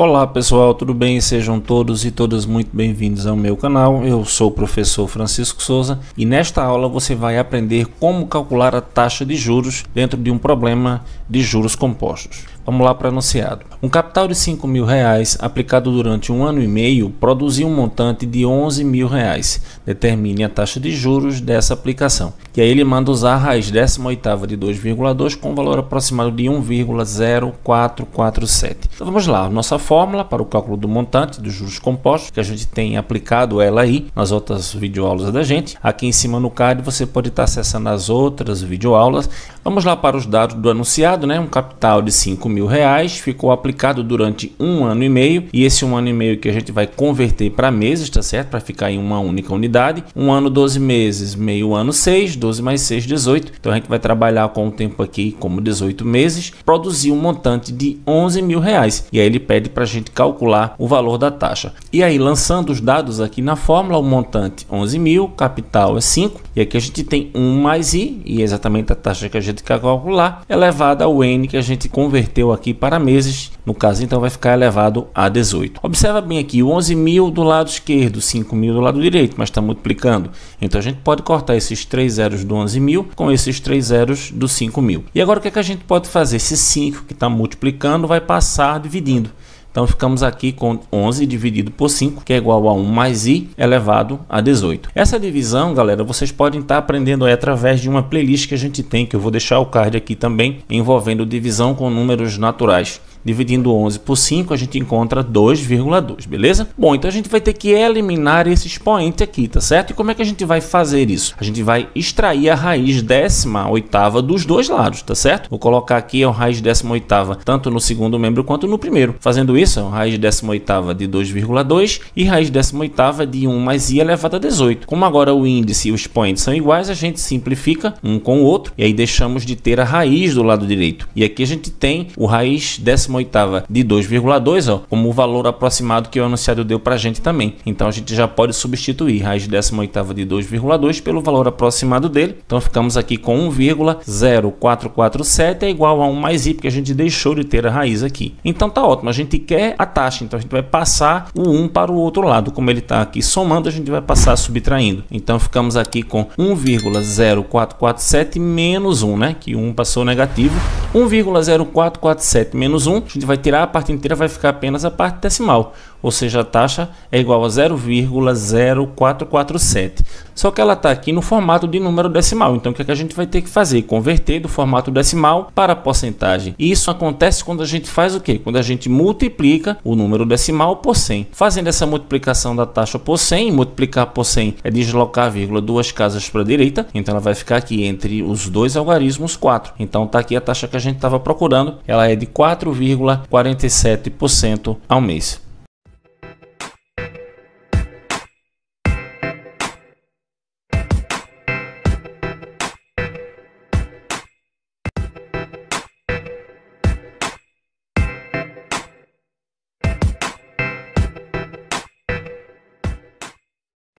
Olá pessoal, tudo bem? Sejam todos e todas muito bem-vindos ao meu canal. Eu sou o professor Francisco Souza e nesta aula você vai aprender como calcular a taxa de juros dentro de um problema de juros compostos. Vamos lá para o anunciado. Um capital de 5 mil reais aplicado durante um ano e meio produziu um montante de 11 mil reais. Determine a taxa de juros dessa aplicação. E aí ele manda usar a raiz 18 de 2,2 com valor aproximado de 1,0447. Então vamos lá, nossa fórmula para o cálculo do montante dos juros compostos, que a gente tem aplicado ela aí nas outras videoaulas da gente. Aqui em cima no card você pode estar acessando as outras videoaulas. Vamos lá para os dados do anunciado, né? Um capital de 5 mil mil reais, ficou aplicado durante um ano e meio, e esse um ano e meio que a gente vai converter para meses, tá certo? Para ficar em uma única unidade. Um ano, 12 meses, meio ano, 6, 12 mais 6, 18. Então a gente vai trabalhar com o tempo aqui como 18 meses, produzir um montante de 11 mil reais. E aí ele pede para a gente calcular o valor da taxa. E aí, lançando os dados aqui na fórmula, o montante 11 mil, capital é 5, e aqui a gente tem 1 mais i, e é exatamente a taxa que a gente quer calcular, elevada ao n que a gente converteu aqui para meses, no caso então vai ficar elevado a 18. Observa bem aqui, 11 mil do lado esquerdo, 5 mil do lado direito, mas está multiplicando. Então a gente pode cortar esses três zeros do 11 mil com esses três zeros do 5 mil. E agora o que, é que a gente pode fazer? Esse 5 que está multiplicando vai passar dividindo. Então ficamos aqui com 11 dividido por 5, que é igual a 1 mais i elevado a 18. Essa divisão, galera, vocês podem estar tá aprendendo aí através de uma playlist que a gente tem, que eu vou deixar o card aqui também, envolvendo divisão com números naturais. Dividindo 11 por 5, a gente encontra 2,2, beleza? Bom, então a gente vai ter que eliminar esse expoente aqui, tá certo? E como é que a gente vai fazer isso? A gente vai extrair a raiz décima oitava dos dois lados, tá certo? Vou colocar aqui a raiz décima oitava, tanto no segundo membro quanto no primeiro. Fazendo isso, a raiz décima oitava de 2,2 e raiz décima oitava de 1 mais i elevado a 18. Como agora o índice e o expoente são iguais, a gente simplifica um com o outro e aí deixamos de ter a raiz do lado direito. E aqui a gente tem o raiz décima 18ª de 2,2, ó, como o valor aproximado que o anunciado deu para a gente também. Então a gente já pode substituir raiz de 18ª de 2,2 pelo valor aproximado dele. Então ficamos aqui com 1,0447 é igual a 1 mais i, porque a gente deixou de ter a raiz aqui. Então tá ótimo, a gente quer a taxa, então a gente vai passar o 1 para o outro lado. Como ele está aqui somando, a gente vai passar subtraindo. Então ficamos aqui com 1,0447 menos 1, né? Que 1 passou negativo. 1,0447 menos 1 a gente vai tirar a parte inteira, vai ficar apenas a parte decimal ou seja, a taxa é igual a 0,0447. Só que ela está aqui no formato de número decimal, então o que, é que a gente vai ter que fazer? Converter do formato decimal para a porcentagem. E isso acontece quando a gente faz o quê? Quando a gente multiplica o número decimal por 100. Fazendo essa multiplicação da taxa por 100, multiplicar por 100 é deslocar a vírgula duas casas para a direita, então ela vai ficar aqui entre os dois algarismos 4. Então está aqui a taxa que a gente estava procurando, ela é de 4,47% ao mês.